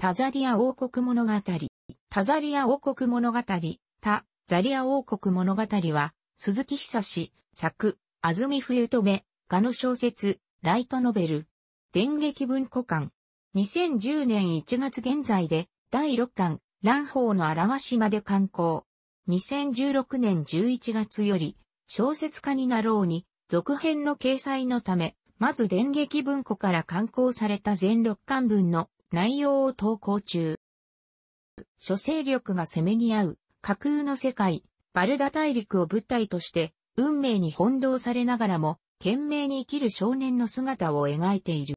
タザリア王国物語。タザリア王国物語、タザリア王国物語は、鈴木久志、作、安住冬留、画の小説、ライトノベル。電撃文庫館。2010年1月現在で、第6巻、乱宝の表しまで刊行。2016年11月より、小説家になろうに、続編の掲載のため、まず電撃文庫から刊行された全6巻分の内容を投稿中。諸勢力が攻めに合う、架空の世界、バルダ大陸を舞台として、運命に翻弄されながらも、懸命に生きる少年の姿を描いている。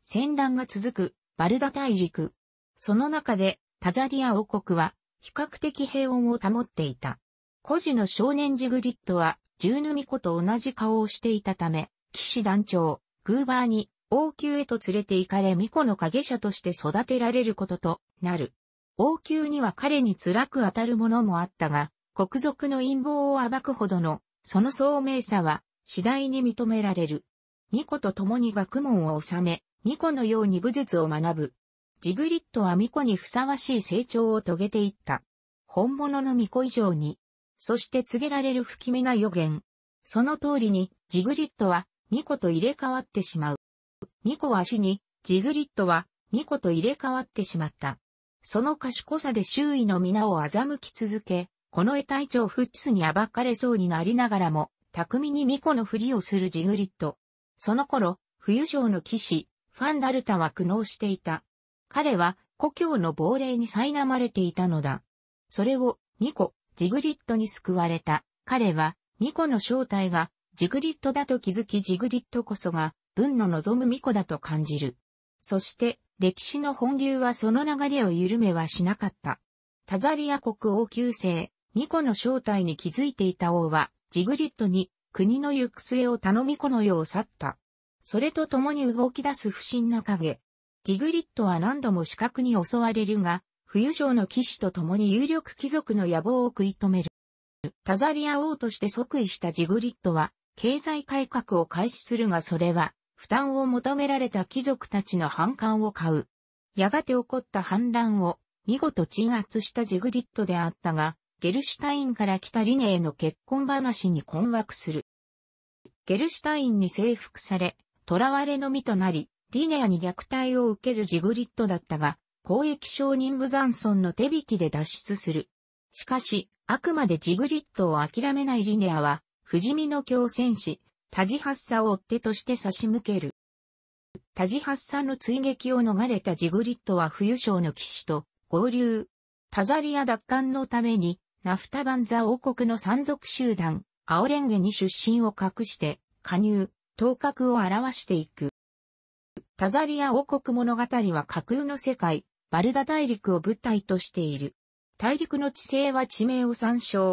戦乱が続く、バルダ大陸。その中で、タザリア王国は、比較的平穏を保っていた。孤児の少年ジグリットは、ジューヌミコと同じ顔をしていたため、騎士団長、グーバーに、王宮へと連れて行かれ巫女の影者として育てられることとなる。王宮には彼に辛く当たるものもあったが、国賊の陰謀を暴くほどの、その聡明さは、次第に認められる。巫女と共に学問を収め、巫女のように武術を学ぶ。ジグリットは巫女にふさわしい成長を遂げていった。本物の巫女以上に。そして告げられる不気味な予言。その通りに、ジグリットは、巫女と入れ替わってしまう。ミコは死に、ジグリットはミコと入れ替わってしまった。その賢さで周囲の皆を欺き続け、この絵隊長フッツに暴かれそうになりながらも、巧みに巫女のふりをするジグリット。その頃、冬城の騎士、ファンダルタは苦悩していた。彼は、故郷の亡霊に苛まれていたのだ。それを、ミコ、ジグリットに救われた。彼は、ミコの正体が、ジグリットだと気づきジグリットこそが、文の望む巫女だと感じる。そして、歴史の本流はその流れを緩めはしなかった。タザリア国王旧世、巫女の正体に気づいていた王は、ジグリッドに国の行く末を頼み子の世を去った。それと共に動き出す不審な影。ジグリッドは何度も死角に襲われるが、冬将の騎士と共に有力貴族の野望を食い止める。タザリア王として即位したジグリッドは、経済改革を開始するがそれは、負担を求められた貴族たちの反感を買う。やがて起こった反乱を見事鎮圧したジグリットであったが、ゲルシュタインから来たリネへの結婚話に困惑する。ゲルシュタインに征服され、囚われの身となり、リネアに虐待を受けるジグリットだったが、公益商人ブザンソンの手引きで脱出する。しかし、あくまでジグリットを諦めないリネアは、不死身の強戦士、タジハッサを追手として差し向ける。タジハッサの追撃を逃れたジグリットは冬将の騎士と合流。タザリア奪還のために、ナフタバンザ王国の山賊集団、アオレンゲに出身を隠して、加入、頭角を表していく。タザリア王国物語は架空の世界、バルダ大陸を舞台としている。大陸の地勢は地名を参照。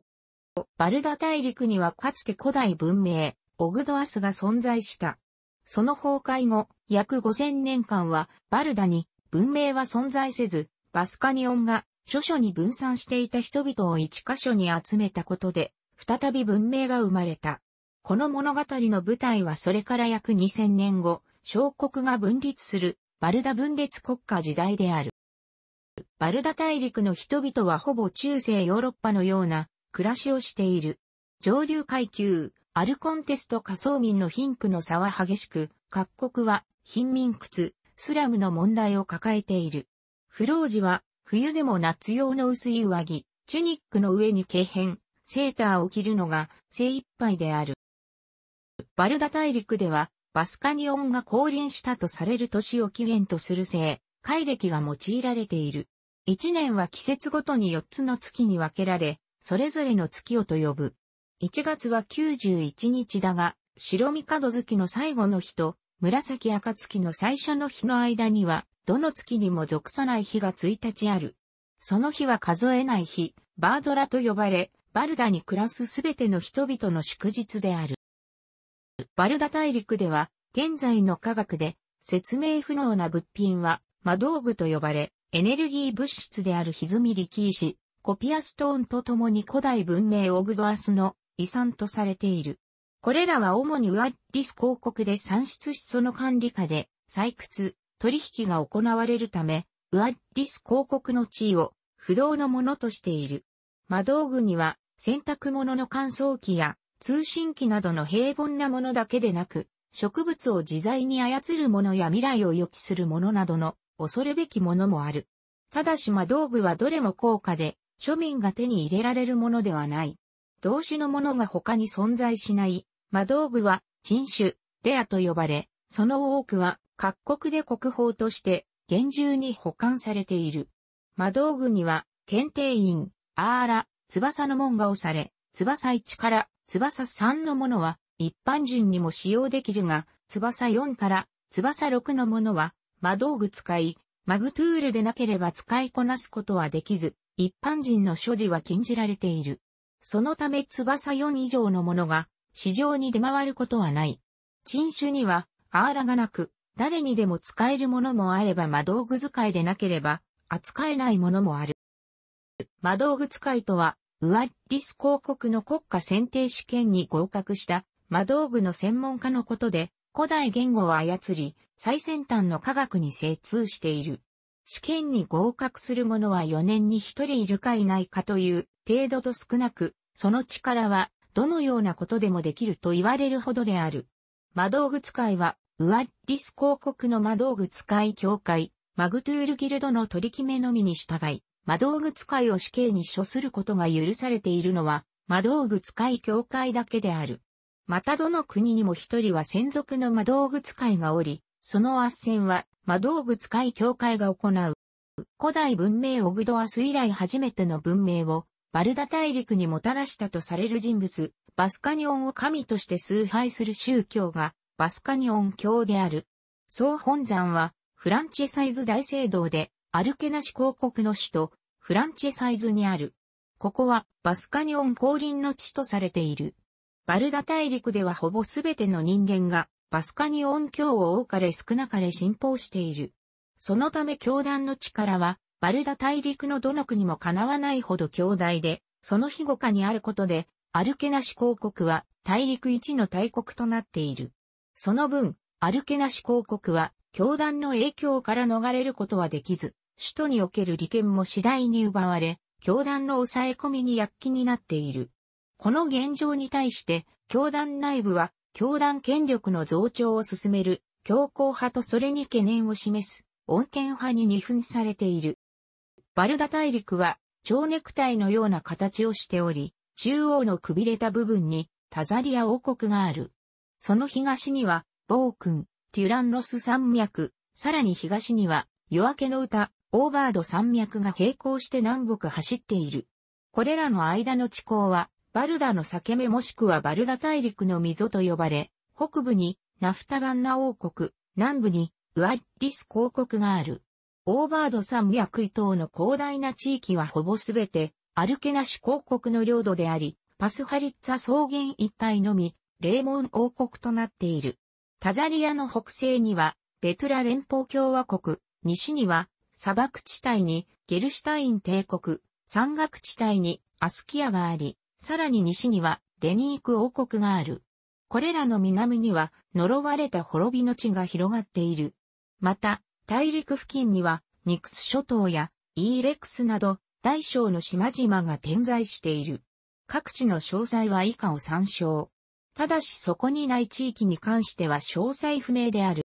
バルダ大陸にはかつて古代文明、オグドアスが存在した。その崩壊後、約5000年間は、バルダに文明は存在せず、バスカニオンが諸所に分散していた人々を一箇所に集めたことで、再び文明が生まれた。この物語の舞台はそれから約2000年後、小国が分立するバルダ分裂国家時代である。バルダ大陸の人々はほぼ中世ヨーロッパのような暮らしをしている。上流階級、アルコンテスト仮想民の貧富の差は激しく、各国は貧民屈、スラムの問題を抱えている。フロージは、冬でも夏用の薄い上着、チュニックの上に軽変、セーターを着るのが精一杯である。バルダ大陸では、バスカニオンが降臨したとされる年を起源とする性、海暦が用いられている。一年は季節ごとに四つの月に分けられ、それぞれの月をと呼ぶ。1月は91日だが、白三角月の最後の日と、紫赤月の最初の日の間には、どの月にも属さない日が1日ある。その日は数えない日、バードラと呼ばれ、バルダに暮らすすべての人々の祝日である。バルダ大陸では、現在の科学で、説明不能な物品は、魔道具と呼ばれ、エネルギー物質である歪み力石、コピアストーンと共に古代文明オグドアスの遺産とされている。これらは主にウアッリス広告で産出しその管理下で採掘、取引が行われるため、ウアッリス広告の地位を不動のものとしている。魔道具には洗濯物の乾燥機や通信機などの平凡なものだけでなく、植物を自在に操るものや未来を予期するものなどの恐るべきものもある。ただし魔道具はどれも高価で、庶民が手に入れられるものではない。同種のものが他に存在しない、魔道具は、人種、レアと呼ばれ、その多くは、各国で国宝として、厳重に保管されている。魔道具には、検定員、アーラ、翼の門が押され、翼1から翼3のものは、一般人にも使用できるが、翼4から翼6のものは、魔道具使い、マグトゥールでなければ使いこなすことはできず、一般人の所持は禁じられている。そのため翼4以上のものが市場に出回ることはない。陳種には、アーラがなく、誰にでも使えるものもあれば魔道具使いでなければ、扱えないものもある。魔道具使いとは、ウアッリス広告の国家選定試験に合格した魔道具の専門家のことで、古代言語を操り、最先端の科学に精通している。試験に合格する者は4年に1人いるかいないかという程度と少なく、その力はどのようなことでもできると言われるほどである。魔道具使いは、ウアッリス広告の魔道具使い協会、マグトゥールギルドの取り決めのみに従い、魔道具使いを死刑に処することが許されているのは、魔道具使い協会だけである。またどの国にも一人は専属の魔道具使いがおり、その圧戦は魔道具使い協会が行う。古代文明オグドアス以来初めての文明を、バルダ大陸にもたらしたとされる人物、バスカニオンを神として崇拝する宗教が、バスカニオン教である。総本山は、フランチェサイズ大聖堂で、アルケナシ公国の首都、フランチェサイズにある。ここは、バスカニオン降臨の地とされている。バルダ大陸ではほぼすべての人間が、バスカニオン教を多かれ少なかれ信奉している。そのため教団の力は、バルダ大陸のどの国もかなわないほど強大で、その庇護下にあることで、アルケナシ公国は大陸一の大国となっている。その分、アルケナシ公国は教団の影響から逃れることはできず、首都における利権も次第に奪われ、教団の抑え込みに躍起になっている。この現状に対して、教団内部は教団権力の増長を進める強硬派とそれに懸念を示す穏健派に二分されている。バルダ大陸は蝶ネクタイのような形をしており、中央のくびれた部分にタザリア王国がある。その東には、暴君、テュランロス山脈、さらに東には、夜明けの歌、オーバード山脈が並行して南北走っている。これらの間の地高は、バルダの裂け目もしくはバルダ大陸の溝と呼ばれ、北部にナフタバンナ王国、南部にウアッリス公国がある。オーバード山脈以東の広大な地域はほぼすべてアルケナシ公国の領土であり、パスハリッツァ草原一帯のみ、レーモン王国となっている。タザリアの北西には、ベトラ連邦共和国、西には、砂漠地帯に、ゲルシュタイン帝国、山岳地帯に、アスキアがあり、さらに西にはレニーク王国がある。これらの南には呪われた滅びの地が広がっている。また、大陸付近にはニクス諸島やイーレクスなど大小の島々が点在している。各地の詳細は以下を参照。ただしそこにない地域に関しては詳細不明である。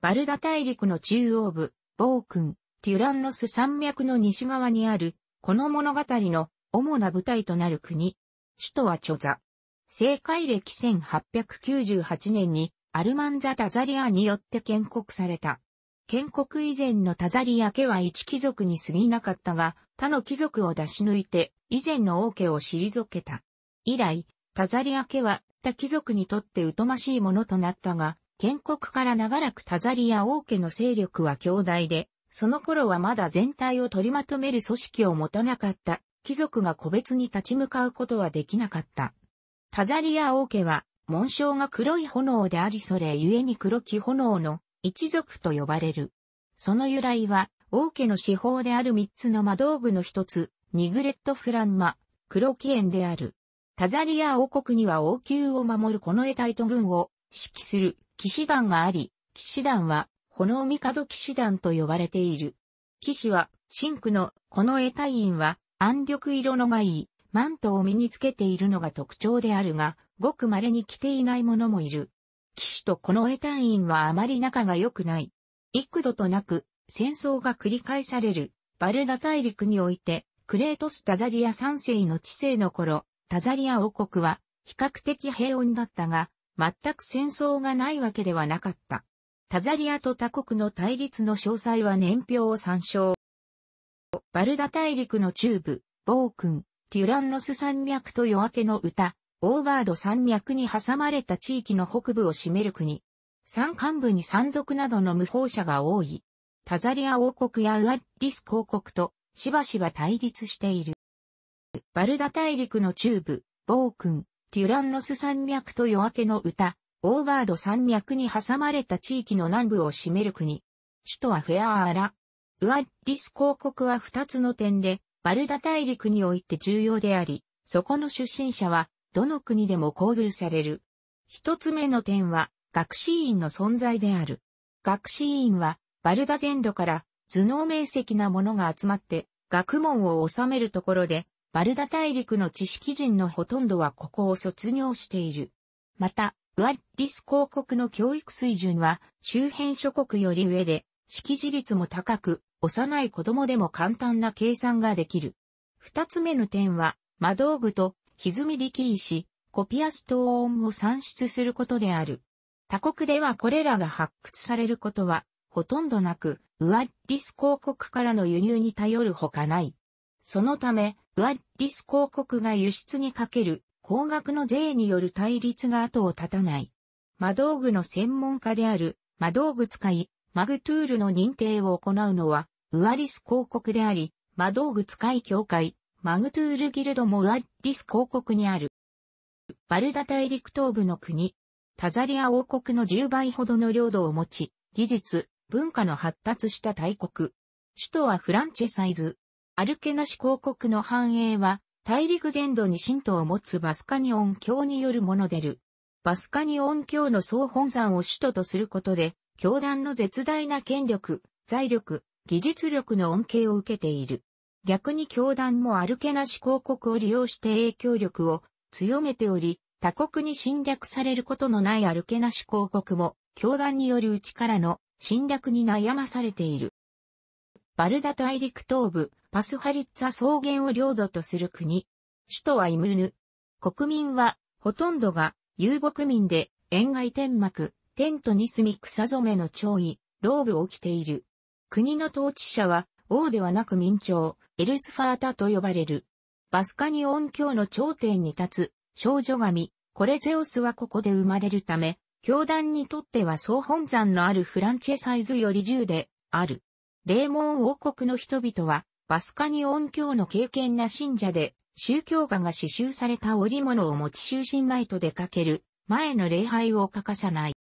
バルダ大陸の中央部、ボークン、テュランノス山脈の西側にある、この物語の主な舞台となる国。首都はチョザ。政界歴1898年にアルマンザ・タザリアによって建国された。建国以前のタザリア家は一貴族に過ぎなかったが、他の貴族を出し抜いて、以前の王家を退けた。以来、タザリア家は他貴族にとって疎ましいものとなったが、建国から長らくタザリア王家の勢力は強大で、その頃はまだ全体を取りまとめる組織を持たなかった貴族が個別に立ち向かうことはできなかった。タザリア王家は、紋章が黒い炎でありそれゆえに黒き炎の一族と呼ばれる。その由来は、王家の至宝である三つの魔道具の一つ、ニグレット・フランマ、黒木源である。タザリア王国には王宮を守るこのエタイト軍を指揮する騎士団があり、騎士団は炎帝騎士団と呼ばれている。騎士は、シンクのこのエタインは暗緑色のがいい、マントを身につけているのが特徴であるが、ごく稀に着ていないももいる。騎士とこの絵隊員はあまり仲が良くない。幾度となく、戦争が繰り返される、バルダ大陸において、クレートス・タザリア3世の治世の頃、タザリア王国は、比較的平穏だったが、全く戦争がないわけではなかった。タザリアと他国の対立の詳細は年表を参照。バルダ大陸の中部、暴君、テュランノス山脈と夜明けの歌、オーバード山脈に挟まれた地域の北部を占める国。山間部に山賊などの無法者が多い。タザリア王国やウアッリス公国としばしば対立している。バルダ大陸の中部、暴君、テュランノス山脈と夜明けの歌、オーバード山脈に挟まれた地域の南部を占める国。首都はフェアーラ。ウアッリス公国は2つの点で、バルダ大陸において重要であり、そこの出身者は、どの国でも交流される。一つ目の点は、学士院の存在である。学士院は、バルダ全土から、頭脳面積な者が集まって、学問を収めるところで、バルダ大陸の知識人のほとんどはここを卒業している。また、ウアッリス公国の教育水準は、周辺諸国より上で、識字率も高く、幼い子供でも簡単な計算ができる。二つ目の点は、魔道具と歪み力石、コピアストーンを算出することである。他国ではこれらが発掘されることは、ほとんどなく、ウアッリス広告からの輸入に頼るほかない。そのため、ウアッリス広告が輸出にかける高額の税による対立が後を絶たない。魔道具の専門家である魔道具使いマグトゥールの認定を行うのは、ウアリス公国であり、魔道具使い協会、マグトゥールギルドもウアリス公国にある。バルダ大陸東部の国、タザリア王国の10倍ほどの領土を持ち、技術、文化の発達した大国。首都はフランチェサイズ。アルケナシ公国の繁栄は、大陸全土に神道を持つバスカニオン教によるものでる。バスカニオン教の総本山を首都とすることで、教団の絶大な権力、財力、技術力の恩恵を受けている。逆に教団も歩けなし広告を利用して影響力を強めており、他国に侵略されることのない歩けなし広告も、教団による内からの侵略に悩まされている。バルダ大陸東部、パスハリッツァ草原を領土とする国。首都はイムヌ。国民は、ほとんどが遊牧民で、沿外天幕、テントに住み草染めの長衣、ローブを着ている。国の統治者は、王ではなく民朝、エルツファータと呼ばれる。バスカニオン教の頂点に立つ、少女神、コレゼオスはここで生まれるため、教団にとっては総本山のあるフランチェサイズより重で、ある。霊門王国の人々は、バスカニオン教の敬虔な信者で、宗教画が刺繍された織物を持ち就寝前と出かける、前の礼拝を欠かさない。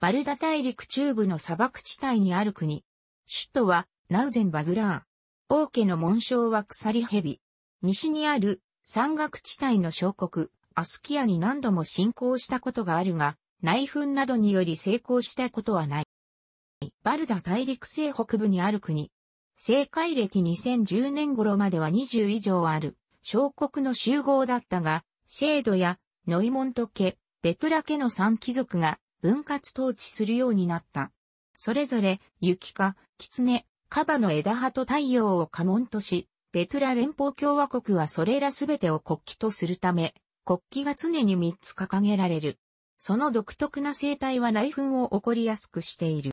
バルダ大陸中部の砂漠地帯にある国。首都はナウゼンバグラーン。王家の紋章は鎖蛇。西にある山岳地帯の小国、アスキアに何度も侵攻したことがあるが、内紛などにより成功したことはない。バルダ大陸西北部にある国。政界歴2010年頃までは20以上ある、小国の集合だったが、シェードやノイモント家、ベトラ家の三貴族が分割統治するようになった。それぞれ、雪か、狐、カバの枝葉と太陽を家紋とし、ベトラ連邦共和国はそれらすべてを国旗とするため、国旗が常に3つ掲げられる。その独特な生態は内紛を起こりやすくしている。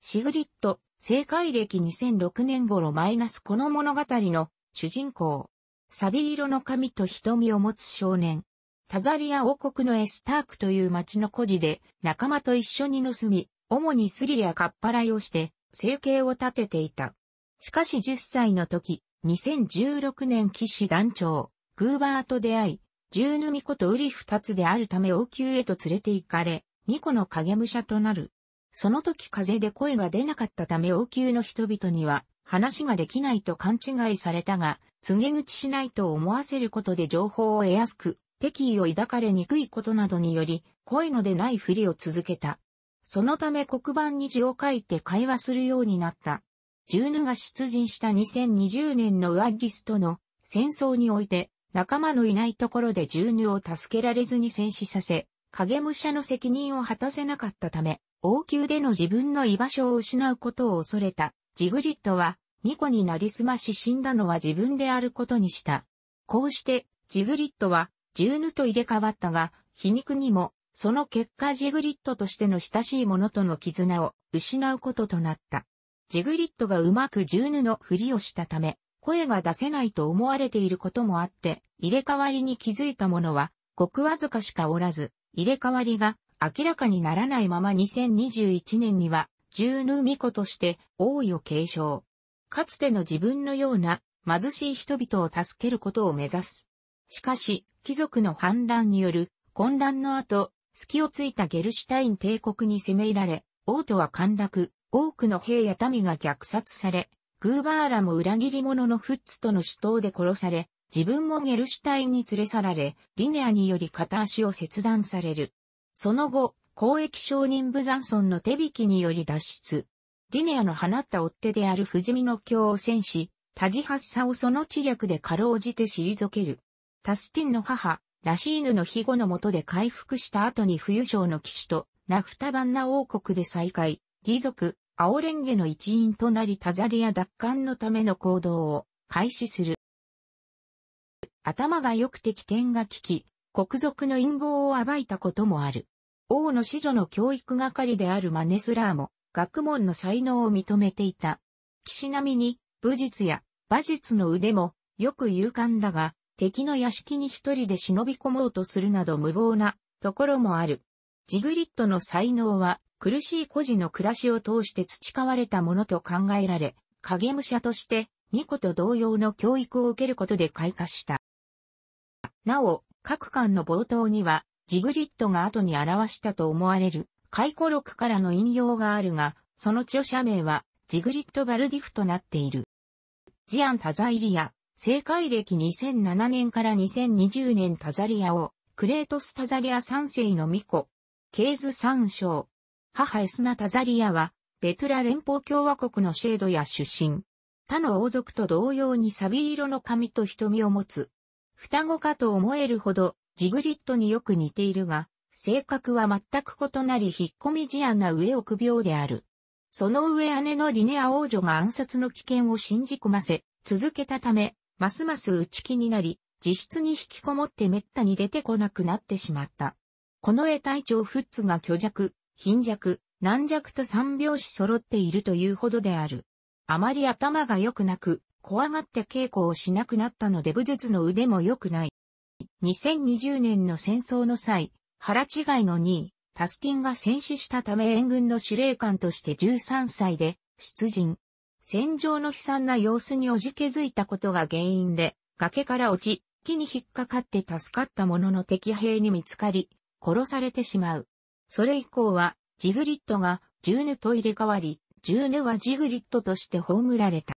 シグリット、正解歴2006年頃マイナスこの物語の主人公。サビ色の髪と瞳を持つ少年。タザリア王国のエスタークという町の孤児で、仲間と一緒に盗み、主にスリやカッパらいをして、生計を立てていた。しかし10歳の時、2016年騎士団長、グーバーと出会い、十ヌミコとウリ二つであるため王宮へと連れて行かれ、ミコの影武者となる。その時風で声が出なかったため王宮の人々には話ができないと勘違いされたが、告げ口しないと思わせることで情報を得やすく、敵意を抱かれにくいことなどにより、恋のでないふりを続けた。そのため黒板に字を書いて会話するようになった。ジューヌが出陣した2020年のウアッリスとの戦争において、仲間のいないところでジューヌを助けられずに戦死させ、影武者の責任を果たせなかったため、王宮での自分の居場所を失うことを恐れた、ジグリットは、巫女になりすまし死んだのは自分であることにした。こうして、ジグリットは、ジューヌと入れ替わったが、皮肉にも、その結果ジグリットとしての親しい者との絆を失うこととなった。ジグリットがうまくジューヌのふりをしたため、声が出せないと思われていることもあって、入れ替わりに気づいた者は、ごくわずかしかおらず、入れ替わりが明らかにならないまま2021年には、ジューヌ巫女として王位を継承。かつての自分のような貧しい人々を助けることを目指す。しかし、貴族の反乱による混乱の後、隙をついたゲルシュタイン帝国に攻め入られ、王都は陥落、多くの兵や民が虐殺され、グーバーラも裏切り者のフッツとの死闘で殺され、自分もゲルシュタインに連れ去られ、リネアにより片足を切断される。その後、公益商人ブザンソンの手引きにより脱出。リネアの放った追っ手である不死身の教を戦し、タジハッサをその知略でかろうじて退ける。タスティンの母、ラシーヌの庇護の下で回復した後に冬将の騎士とナフタバンナ王国で再会、義族、青レンゲの一員となりタザリア奪還のための行動を開始する。頭が良くて危険が利き、国賊の陰謀を暴いたこともある。王の子女の教育係であるマネスラーも学問の才能を認めていた。騎士並みに武術や馬術の腕もよく勇敢だが、敵の屋敷に一人で忍び込もうとするなど無謀なところもある。ジグリットの才能は苦しい孤児の暮らしを通して培われたものと考えられ、影武者として巫女と同様の教育を受けることで開花した。なお、各巻の冒頭には、ジグリットが後に表したと思われる回顧録からの引用があるが、その著者名はジグリット・バルディフとなっている。ジアン・タザイリア、正界歴2007年から2020年タザリアを、クレートスタザリア3世の巫女、ケイズ3章。母エスナ・タザリアは、ベトラ連邦共和国のシェードや出身。他の王族と同様にサビ色の髪と瞳を持つ。双子かと思えるほど、ジグリットによく似ているが、性格は全く異なり引っ込み思案な上臆病である。その上姉のリネア王女が暗殺の危険を信じ込ませ、続けたため、ますます打ち気になり、自室に引きこもって滅多に出てこなくなってしまった。この絵隊長フッツが虚弱、貧弱、軟弱と三拍子揃っているというほどである。あまり頭が良くなく、怖がって稽古をしなくなったので武術の腕も良くない。2020年の戦争の際、腹違いの2位、タスティンが戦死したため援軍の司令官として13歳で、出陣。戦場の悲惨な様子におじけづいたことが原因で、崖から落ち、木に引っかかって助かったものの敵兵に見つかり、殺されてしまう。それ以降は、ジグリットがジューネと入れ替わり、ジューネはジグリットとして葬られた。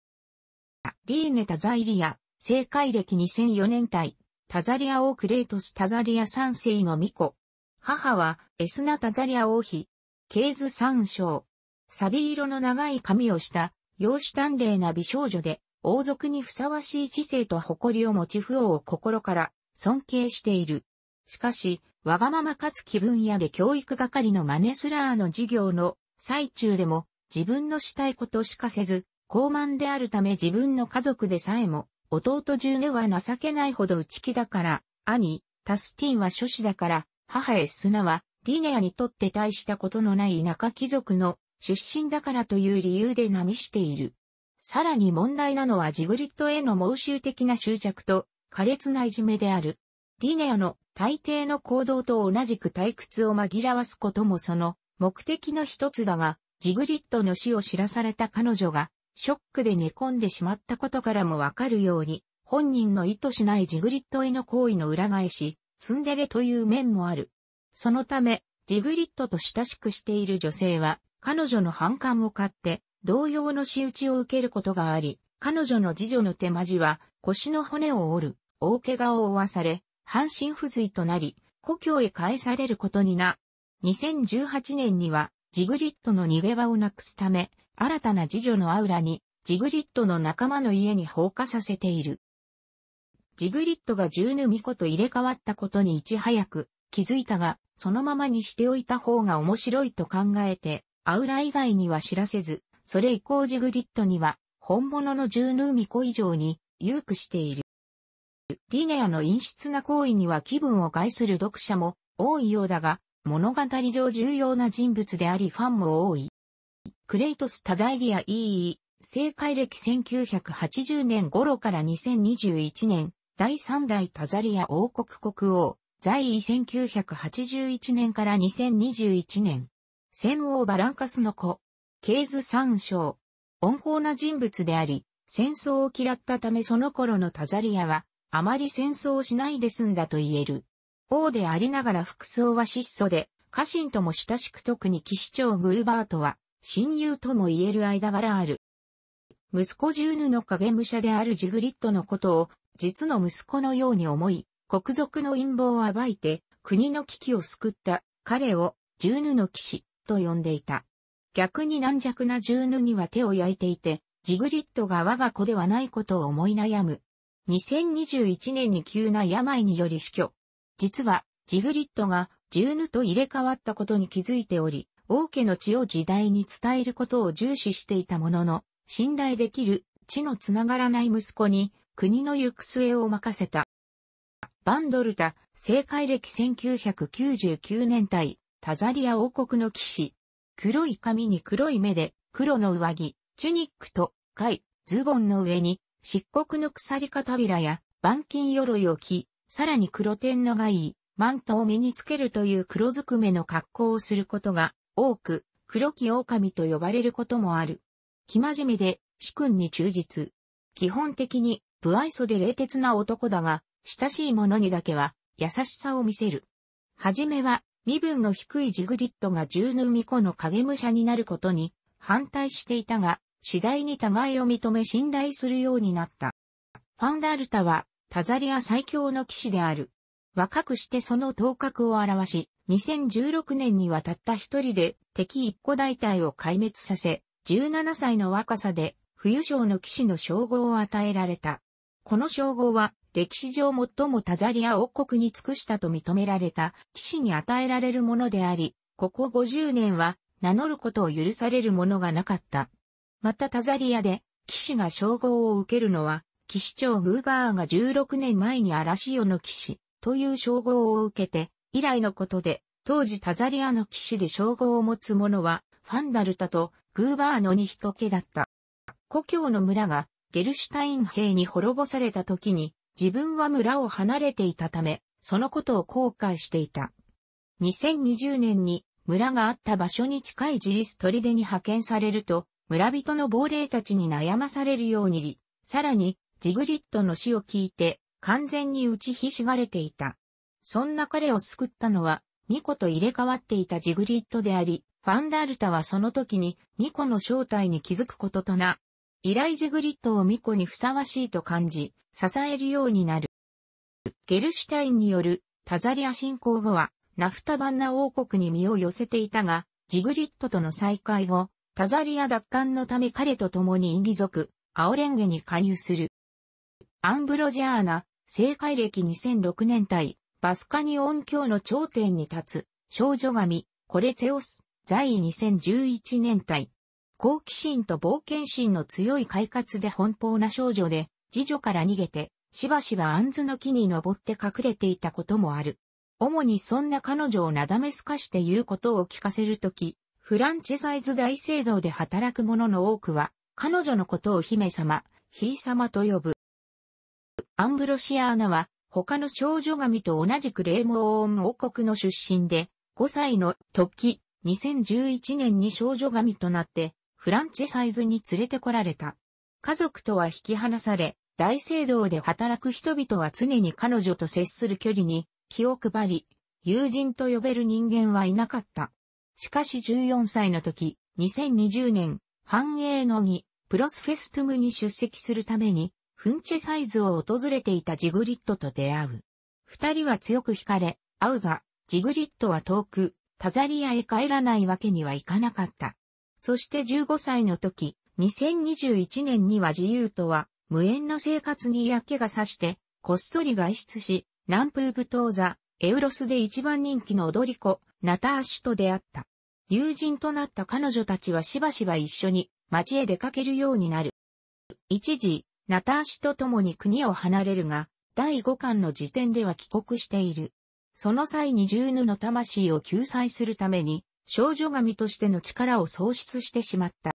リーネ・タザイリア、政界歴2004年代、タザリア王クレートス・タザリア三世の巫女。母は、エスナ・タザリア王妃。ケーズ三章。サビ色の長い髪をした、容姿端麗な美少女で、王族にふさわしい知性と誇りを持ち父王を心から尊敬している。しかし、わがままかつ気分屋で教育係のマネスラーの授業の最中でも自分のしたいことしかせず、高慢であるため自分の家族でさえも弟中では情けないほど内気だから、兄、タスティンは諸子だから、母へ砂は、リネアにとって大したことのない田舎貴族の出身だからという理由で波している。さらに問題なのはジグリットへの猛襲的な執着と、苛烈ないじめである。リネアの大抵の行動と同じく退屈を紛らわすこともその目的の一つだが、ジグリットの死を知らされた彼女が、ショックで寝込んでしまったことからもわかるように、本人の意図しないジグリットへの行為の裏返し、ツンデレという面もある。そのため、ジグリットと親しくしている女性は、彼女の反感を買って、同様の仕打ちを受けることがあり、彼女の次女の手間地は腰の骨を折る、大怪我を負わされ、半身不随となり、故郷へ帰されることにな。2018年には、ジグリッドの逃げ場をなくすため、新たな次女のアウラに、ジグリッドの仲間の家に放火させている。ジグリッドが十ヌミコと入れ替わったことにいち早く気づいたが、そのままにしておいた方が面白いと考えて、アウラ以外には知らせず、それ以降ジグリットには、本物のジューヌーミコ以上に、有苦している。リネアの陰湿な行為には気分を害する読者も多いようだが、物語上重要な人物でありファンも多い。クレイトス・タザイリア EE、正解歴1980年頃から2021年、第3代タザリア王国国王、在位1981年から2021年。戦王バランカスの子、ケーズ三章。温厚な人物であり、戦争を嫌ったためその頃のタザリアは、あまり戦争をしないで済んだと言える。王でありながら服装は質素で、家臣とも親しく特に騎士長グーバートは、親友とも言える間柄ある。息子ジューヌの影武者であるジグリットのことを、実の息子のように思い、国賊の陰謀を暴いて、国の危機を救った、彼を、ジューヌの騎士、と呼んでいた。逆に軟弱なジューヌには手を焼いていて、ジグリッドが我が子ではないことを思い悩む。2021年に急な病により死去。実は、ジグリッドがジューヌと入れ替わったことに気づいており、王家の血を時代に伝えることを重視していたものの、信頼できる血のつながらない息子に国の行く末を任せた。バンドルタ、政界歴1999年代、タザリア王国の騎士。黒い髪に黒い目で、黒の上着、チュニックと、貝、ズボンの上に、漆黒の鎖か、びらや、板金鎧を着、さらに黒天のがいい、マントを身につけるという黒ずくめの格好をすることが多く、黒木狼と呼ばれることもある。生真面目で、主君に忠実。基本的に、不愛想で冷徹な男だが、親しい者にだけは、優しさを見せる。はじめは、身分の低いジグリッドが十ヌミコの影武者になることに反対していたが、次第に互いを認め信頼するようになった。ファンダルタは、タザリア最強の騎士である。若くしてその頭角を表し、2016年にはたった一人で敵一個大隊を壊滅させ、17歳の若さで、冬将の騎士の称号を与えられた。この称号は、歴史上最もタザリア王国に尽くしたと認められた騎士に与えられるものであり、ここ50年は名乗ることを許されるものがなかった。またタザリアで騎士が称号を受けるのは、騎士長グーバーが16年前に嵐オの騎士という称号を受けて、以来のことで、当時タザリアの騎士で称号を持つ者は、ファンダルタとグーバーの二人家だった。故郷の村がゲルシュタイン兵に滅ぼされた時に、自分は村を離れていたため、そのことを後悔していた。2020年に村があった場所に近い自立砦に派遣されると、村人の亡霊たちに悩まされるようにり、さらに、ジグリッドの死を聞いて、完全に打ちひしがれていた。そんな彼を救ったのは、ミコと入れ替わっていたジグリッドであり、ファンダルタはその時にミコの正体に気づくこととな、ライジグリッドを巫女にふさわしいと感じ、支えるようになる。ゲルシュタインによるタザリア侵攻後は、ナフタバンナ王国に身を寄せていたが、ジグリッドとの再会後、タザリア奪還のため彼と共にイギ族、アオレンゲに加入する。アンブロジアーナ、聖海歴2006年代、バスカニオン教の頂点に立つ、少女神、コレテェオス、在位2011年代、好奇心と冒険心の強い快活で奔放な少女で、次女から逃げて、しばしば杏の木に登って隠れていたこともある。主にそんな彼女をなだめすかして言うことを聞かせるとき、フランチェサイズ大聖堂で働く者の多くは、彼女のことを姫様、ひい様と呼ぶ。アンブロシアーナは、他の少女神と同じくレモーーン王国の出身で、5歳の時、2011年に少女神となって、フランチサイズに連れてこられた。家族とは引き離され、大聖堂で働く人々は常に彼女と接する距離に気を配り、友人と呼べる人間はいなかった。しかし14歳の時、2020年、繁栄の儀、プロスフェストムに出席するために、フンチェサイズを訪れていたジグリットと出会う。二人は強く惹かれ、会うが、ジグリットは遠く、タザリアへ帰らないわけにはいかなかった。そして15歳の時、2021年には自由とは、無縁の生活に嫌気がさして、こっそり外出し、南風舞踏座、エウロスで一番人気の踊り子、ナターシュと出会った。友人となった彼女たちはしばしば一緒に街へ出かけるようになる。一時、ナターシュと共に国を離れるが、第5巻の時点では帰国している。その際に十ヌの魂を救済するために、少女神としての力を喪失してしまった。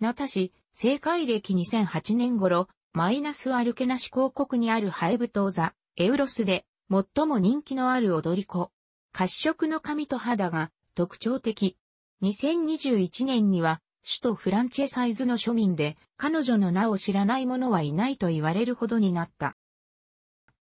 名たし、政界歴2008年頃、マイナスアルケナ広告にあるハエブト座、エウロスで、最も人気のある踊り子。褐色の髪と肌が特徴的。2021年には、首都フランチェサイズの庶民で、彼女の名を知らない者はいないと言われるほどになった。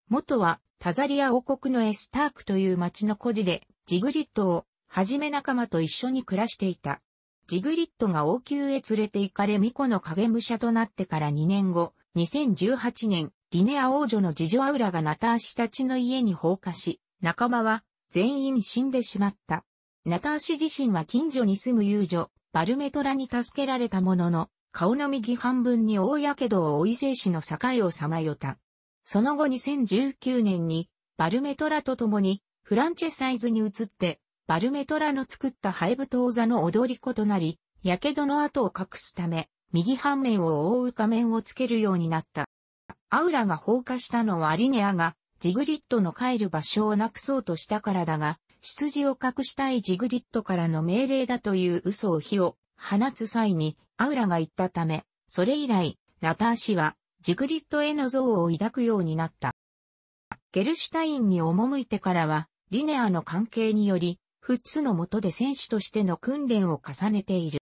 元は、タザリア王国のエスタークという町の孤児で、ジグリットをはじめ仲間と一緒に暮らしていた。ジグリットが王宮へ連れて行かれ巫女の影武者となってから2年後、2018年、リネア王女の次女アウラがナターシたちの家に放火し、仲間は全員死んでしまった。ナターシ自身は近所に住む遊女、バルメトラに助けられたものの、顔の右半分に大火傷を負い生死の境をさまよった。その後2019年に、バルメトラと共に、フランチェサイズに移って、バルメトラの作ったハエブトーザの踊り子となり、火傷の跡を隠すため、右半面を覆う仮面をつけるようになった。アウラが放火したのはリネアが、ジグリットの帰る場所をなくそうとしたからだが、羊を隠したいジグリットからの命令だという嘘を火を放つ際に、アウラが言ったため、それ以来、ナターシは、ジグリットへの憎悪を抱くようになった。ゲルシュタインに赴いてからは、リネアの関係により、フッツの下で選手としての訓練を重ねている。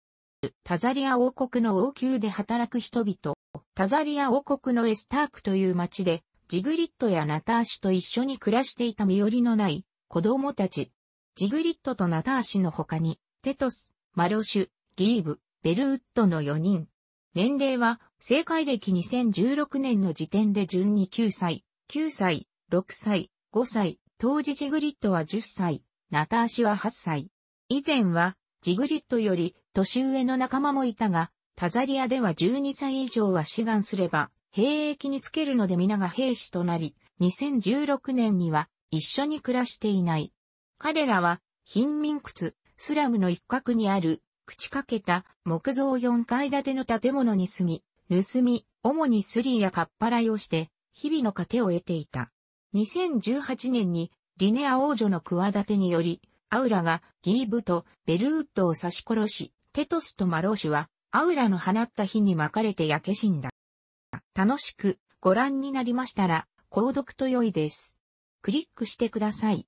タザリア王国の王宮で働く人々、タザリア王国のエスタークという町で、ジグリットやナターシュと一緒に暮らしていた身寄りのない子供たち。ジグリットとナターシュの他に、テトス、マロシュ、ギーブ、ベルウッドの4人。年齢は、正解歴2016年の時点で順に9歳、9歳、6歳、5歳、当時ジグリットは10歳。ナターシは8歳。以前は、ジグリットより年上の仲間もいたが、タザリアでは12歳以上は志願すれば、兵役につけるので皆が兵士となり、2016年には一緒に暮らしていない。彼らは、貧民屈、スラムの一角にある、朽ちかけた木造4階建ての建物に住み、盗み、主にスリーやカッパライをして、日々の糧を得ていた。2018年にリネア王女の企てにより、アウラがギーブとベルウッドを刺し殺し、テトスとマローシュは、アウラの放った火に巻かれて焼け死んだ。楽しくご覧になりましたら、購読と良いです。クリックしてください。